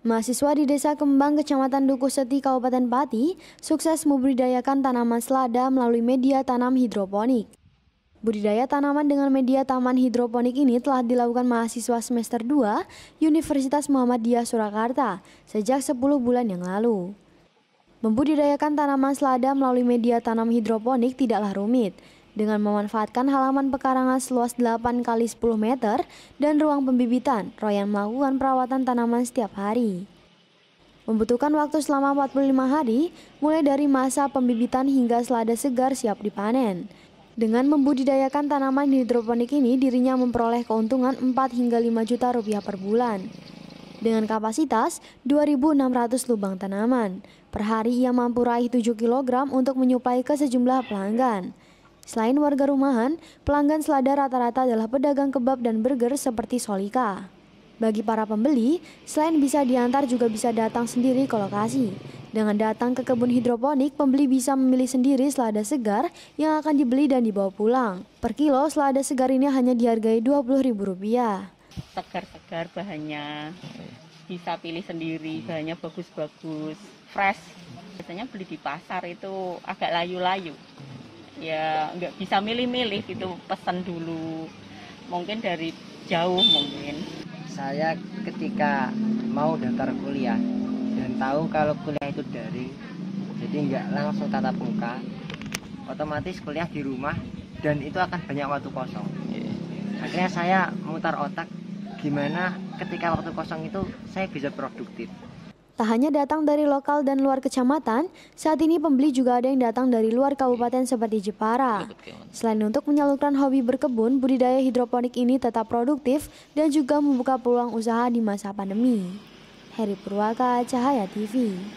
Mahasiswa di Desa Kembang, Kecamatan Dukuh Seti, Kabupaten Pati, sukses membudidayakan tanaman selada melalui media tanam hidroponik. Budidaya tanaman dengan media taman hidroponik ini telah dilakukan mahasiswa semester 2 Universitas Muhammadiyah Surakarta sejak 10 bulan yang lalu. Membudidayakan tanaman selada melalui media tanam hidroponik tidaklah rumit, dengan memanfaatkan halaman pekarangan seluas 8 kali 10 meter dan ruang pembibitan, Royan melakukan perawatan tanaman setiap hari. Membutuhkan waktu selama 45 hari, mulai dari masa pembibitan hingga selada segar siap dipanen. Dengan membudidayakan tanaman hidroponik ini, dirinya memperoleh keuntungan 4 hingga 5 juta rupiah per bulan. Dengan kapasitas 2.600 lubang tanaman, per hari ia mampu raih 7 kg untuk menyuplai ke sejumlah pelanggan. Selain warga rumahan, pelanggan selada rata-rata adalah pedagang kebab dan burger seperti Solika. Bagi para pembeli, selain bisa diantar juga bisa datang sendiri ke lokasi. Dengan datang ke kebun hidroponik, pembeli bisa memilih sendiri selada segar yang akan dibeli dan dibawa pulang. Per kilo, selada segar ini hanya dihargai Rp20.000. Segar-segar bahannya, bisa pilih sendiri, bahannya bagus-bagus, fresh. Biasanya beli di pasar itu agak layu-layu ya nggak bisa milih-milih gitu pesan dulu mungkin dari jauh mungkin saya ketika mau daftar kuliah dan tahu kalau kuliah itu daring jadi nggak langsung tatap muka otomatis kuliah di rumah dan itu akan banyak waktu kosong akhirnya saya mutar otak gimana ketika waktu kosong itu saya bisa produktif Tak hanya datang dari lokal dan luar kecamatan, saat ini pembeli juga ada yang datang dari luar kabupaten seperti Jepara. Selain untuk menyalurkan hobi berkebun, budidaya hidroponik ini tetap produktif dan juga membuka peluang usaha di masa pandemi. Heri Purwaka, Cahaya TV.